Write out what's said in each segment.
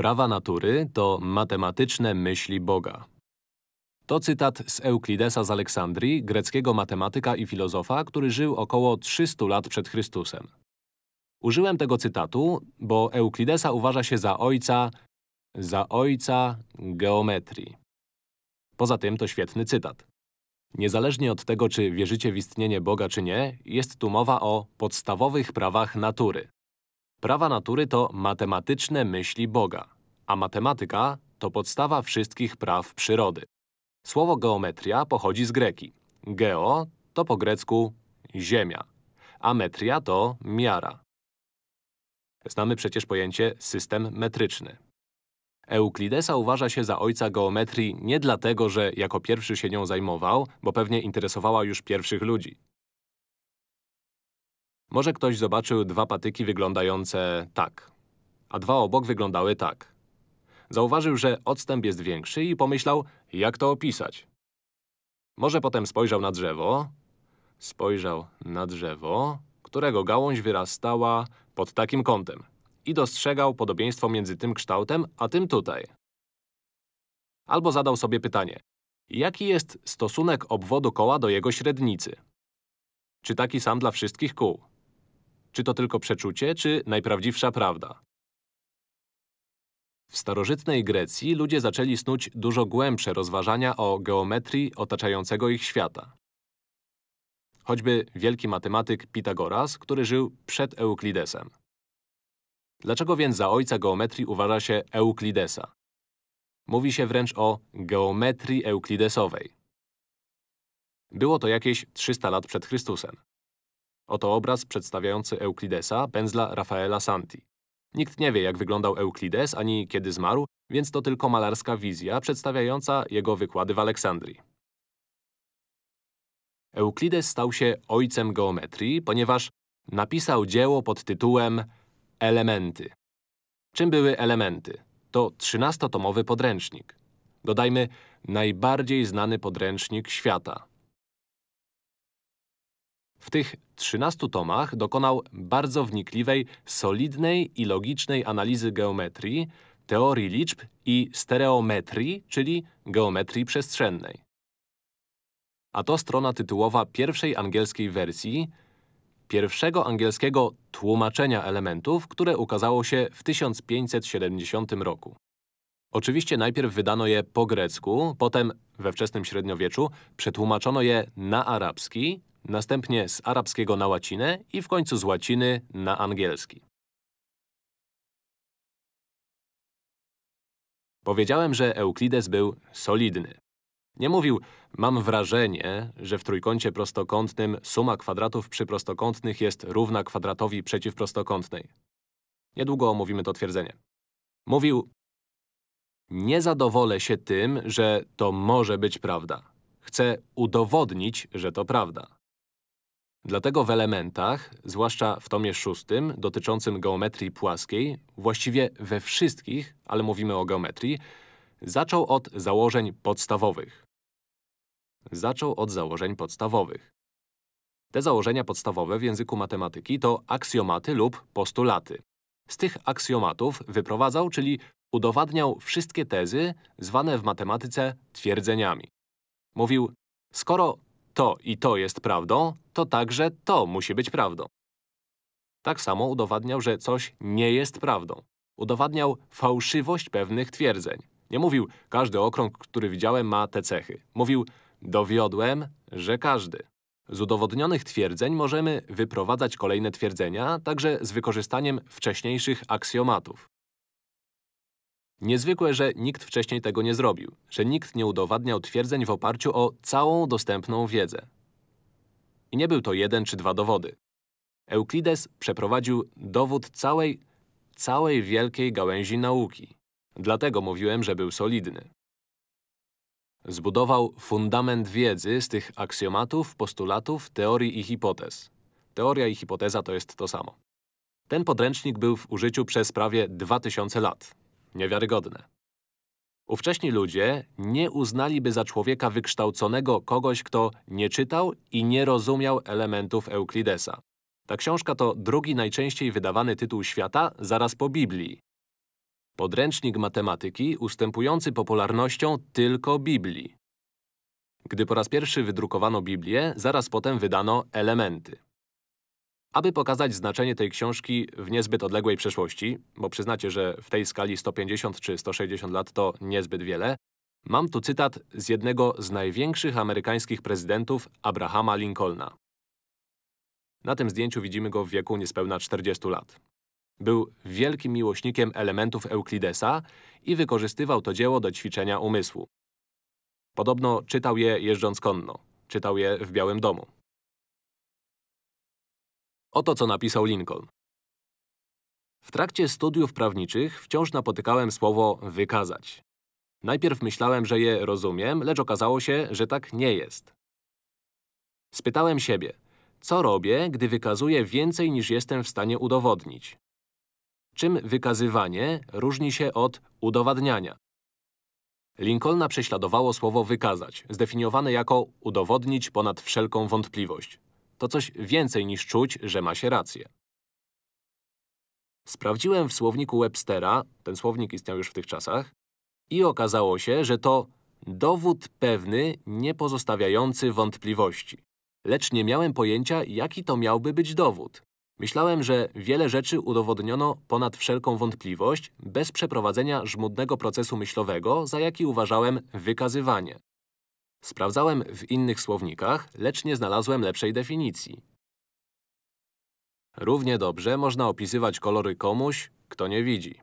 Prawa natury to matematyczne myśli Boga. To cytat z Euklidesa z Aleksandrii, greckiego matematyka i filozofa, który żył około 300 lat przed Chrystusem. Użyłem tego cytatu, bo Euklidesa uważa się za ojca… za ojca geometrii. Poza tym to świetny cytat. Niezależnie od tego, czy wierzycie w istnienie Boga czy nie, jest tu mowa o podstawowych prawach natury. Prawa natury to matematyczne myśli Boga, a matematyka to podstawa wszystkich praw przyrody. Słowo geometria pochodzi z greki. Geo to po grecku ziemia, a metria to miara. Znamy przecież pojęcie system metryczny. Euklidesa uważa się za ojca geometrii nie dlatego, że jako pierwszy się nią zajmował, bo pewnie interesowała już pierwszych ludzi. Może ktoś zobaczył dwa patyki wyglądające tak, a dwa obok wyglądały tak. Zauważył, że odstęp jest większy i pomyślał, jak to opisać. Może potem spojrzał na drzewo, spojrzał na drzewo, którego gałąź wyrastała pod takim kątem i dostrzegał podobieństwo między tym kształtem, a tym tutaj. Albo zadał sobie pytanie, jaki jest stosunek obwodu koła do jego średnicy? Czy taki sam dla wszystkich kół? Czy to tylko przeczucie, czy najprawdziwsza prawda? W starożytnej Grecji ludzie zaczęli snuć dużo głębsze rozważania o geometrii otaczającego ich świata. Choćby wielki matematyk Pitagoras, który żył przed Euklidesem. Dlaczego więc za ojca geometrii uważa się Euklidesa? Mówi się wręcz o geometrii euklidesowej. Było to jakieś 300 lat przed Chrystusem. Oto obraz przedstawiający Euklidesa, pędzla Rafaela Santi. Nikt nie wie, jak wyglądał Euklides ani kiedy zmarł, więc to tylko malarska wizja przedstawiająca jego wykłady w Aleksandrii. Euklides stał się ojcem geometrii, ponieważ napisał dzieło pod tytułem Elementy. Czym były elementy? To trzynastotomowy tomowy podręcznik. Dodajmy, najbardziej znany podręcznik świata. W tych 13 tomach dokonał bardzo wnikliwej, solidnej i logicznej analizy geometrii, teorii liczb i stereometrii, czyli geometrii przestrzennej. A to strona tytułowa pierwszej angielskiej wersji, pierwszego angielskiego tłumaczenia elementów, które ukazało się w 1570 roku. Oczywiście najpierw wydano je po grecku, potem we wczesnym średniowieczu przetłumaczono je na arabski, następnie z arabskiego na łacinę i w końcu z łaciny na angielski. Powiedziałem, że Euklides był solidny. Nie mówił, mam wrażenie, że w trójkącie prostokątnym suma kwadratów przyprostokątnych jest równa kwadratowi przeciwprostokątnej. Niedługo omówimy to twierdzenie. Mówił, nie zadowolę się tym, że to może być prawda. Chcę udowodnić, że to prawda. Dlatego w elementach, zwłaszcza w tomie szóstym, dotyczącym geometrii płaskiej, właściwie we wszystkich, ale mówimy o geometrii, zaczął od założeń podstawowych. Zaczął od założeń podstawowych. Te założenia podstawowe w języku matematyki to aksjomaty lub postulaty. Z tych aksjomatów wyprowadzał, czyli udowadniał wszystkie tezy zwane w matematyce twierdzeniami. Mówił, skoro to i to jest prawdą, to także to musi być prawdą. Tak samo udowadniał, że coś nie jest prawdą. Udowadniał fałszywość pewnych twierdzeń. Nie mówił, każdy okrąg, który widziałem, ma te cechy. Mówił, dowiodłem, że każdy. Z udowodnionych twierdzeń możemy wyprowadzać kolejne twierdzenia, także z wykorzystaniem wcześniejszych aksjomatów. Niezwykłe, że nikt wcześniej tego nie zrobił, że nikt nie udowadniał twierdzeń w oparciu o całą dostępną wiedzę. I nie był to jeden czy dwa dowody. Euklides przeprowadził dowód całej, całej wielkiej gałęzi nauki. Dlatego mówiłem, że był solidny. Zbudował fundament wiedzy z tych aksjomatów, postulatów, teorii i hipotez. Teoria i hipoteza to jest to samo. Ten podręcznik był w użyciu przez prawie 2000 lat. Niewiarygodne. Ówcześni ludzie nie uznaliby za człowieka wykształconego kogoś, kto nie czytał i nie rozumiał elementów Euklidesa. Ta książka to drugi najczęściej wydawany tytuł świata zaraz po Biblii. Podręcznik matematyki ustępujący popularnością tylko Biblii. Gdy po raz pierwszy wydrukowano Biblię, zaraz potem wydano elementy. Aby pokazać znaczenie tej książki w niezbyt odległej przeszłości, bo przyznacie, że w tej skali 150 czy 160 lat to niezbyt wiele, mam tu cytat z jednego z największych amerykańskich prezydentów, Abrahama Lincolna. Na tym zdjęciu widzimy go w wieku niespełna 40 lat. Był wielkim miłośnikiem elementów Euklidesa i wykorzystywał to dzieło do ćwiczenia umysłu. Podobno czytał je jeżdżąc konno. Czytał je w Białym Domu. Oto co napisał Lincoln. W trakcie studiów prawniczych wciąż napotykałem słowo wykazać. Najpierw myślałem, że je rozumiem, lecz okazało się, że tak nie jest. Spytałem siebie, co robię, gdy wykazuję więcej niż jestem w stanie udowodnić? Czym wykazywanie różni się od udowadniania? Lincolna prześladowało słowo wykazać, zdefiniowane jako udowodnić ponad wszelką wątpliwość. To coś więcej niż czuć, że ma się rację. Sprawdziłem w słowniku Webstera, ten słownik istniał już w tych czasach, i okazało się, że to dowód pewny, nie pozostawiający wątpliwości. Lecz nie miałem pojęcia, jaki to miałby być dowód. Myślałem, że wiele rzeczy udowodniono ponad wszelką wątpliwość, bez przeprowadzenia żmudnego procesu myślowego, za jaki uważałem wykazywanie. Sprawdzałem w innych słownikach, lecz nie znalazłem lepszej definicji. Równie dobrze można opisywać kolory komuś, kto nie widzi.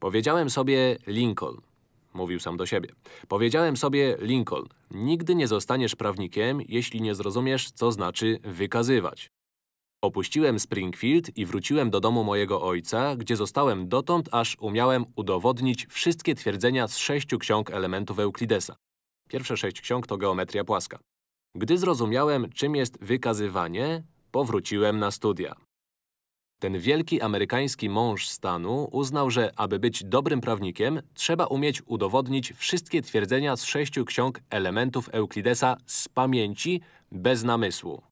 Powiedziałem sobie Lincoln. Mówił sam do siebie. Powiedziałem sobie Lincoln. Nigdy nie zostaniesz prawnikiem, jeśli nie zrozumiesz, co znaczy wykazywać. Opuściłem Springfield i wróciłem do domu mojego ojca, gdzie zostałem dotąd, aż umiałem udowodnić wszystkie twierdzenia z sześciu ksiąg elementów Euklidesa. Pierwsze sześć ksiąg to geometria płaska. Gdy zrozumiałem, czym jest wykazywanie, powróciłem na studia. Ten wielki amerykański mąż stanu uznał, że aby być dobrym prawnikiem, trzeba umieć udowodnić wszystkie twierdzenia z sześciu ksiąg elementów Euklidesa z pamięci, bez namysłu.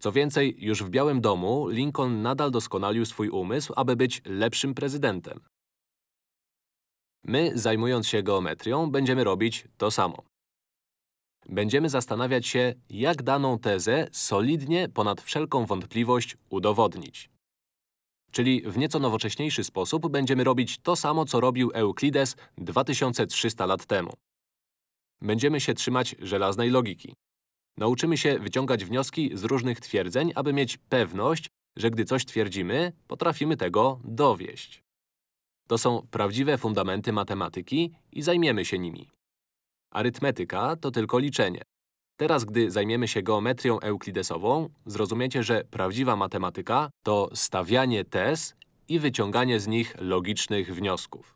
Co więcej, już w Białym Domu Lincoln nadal doskonalił swój umysł, aby być lepszym prezydentem. My, zajmując się geometrią, będziemy robić to samo. Będziemy zastanawiać się, jak daną tezę solidnie, ponad wszelką wątpliwość udowodnić. Czyli w nieco nowocześniejszy sposób będziemy robić to samo, co robił Euklides 2300 lat temu. Będziemy się trzymać żelaznej logiki. Nauczymy się wyciągać wnioski z różnych twierdzeń, aby mieć pewność, że gdy coś twierdzimy, potrafimy tego dowieść. To są prawdziwe fundamenty matematyki i zajmiemy się nimi. Arytmetyka to tylko liczenie. Teraz, gdy zajmiemy się geometrią euklidesową, zrozumiecie, że prawdziwa matematyka to stawianie tez i wyciąganie z nich logicznych wniosków.